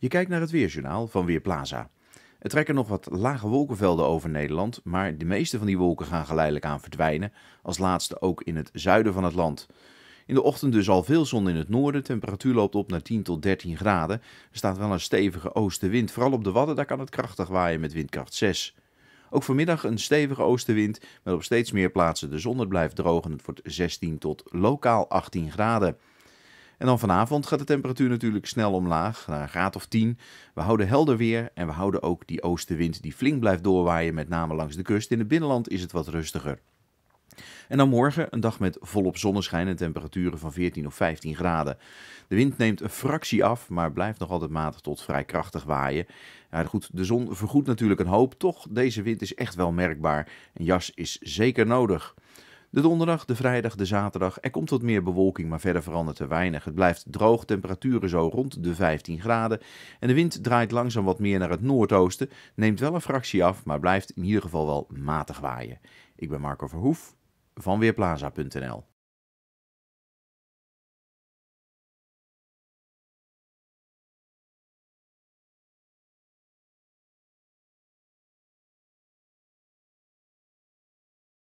Je kijkt naar het Weerjournaal van Weerplaza. Er trekken nog wat lage wolkenvelden over Nederland, maar de meeste van die wolken gaan geleidelijk aan verdwijnen, als laatste ook in het zuiden van het land. In de ochtend dus al veel zon in het noorden, temperatuur loopt op naar 10 tot 13 graden. Er staat wel een stevige oostenwind, vooral op de Wadden, daar kan het krachtig waaien met windkracht 6. Ook vanmiddag een stevige oostenwind, met op steeds meer plaatsen de zon. Het blijft droog en het wordt 16 tot lokaal 18 graden. En dan vanavond gaat de temperatuur natuurlijk snel omlaag, naar een graad of 10. We houden helder weer en we houden ook die oostenwind die flink blijft doorwaaien, met name langs de kust. In het binnenland is het wat rustiger. En dan morgen een dag met volop zonneschijn en temperaturen van 14 of 15 graden. De wind neemt een fractie af, maar blijft nog altijd matig tot vrij krachtig waaien. Ja, goed, de zon vergoedt natuurlijk een hoop, toch deze wind is echt wel merkbaar. Een jas is zeker nodig. De donderdag, de vrijdag, de zaterdag. Er komt wat meer bewolking, maar verder verandert er weinig. Het blijft droog, temperaturen zo rond de 15 graden. En de wind draait langzaam wat meer naar het noordoosten. Neemt wel een fractie af, maar blijft in ieder geval wel matig waaien. Ik ben Marco Verhoef van Weerplaza.nl.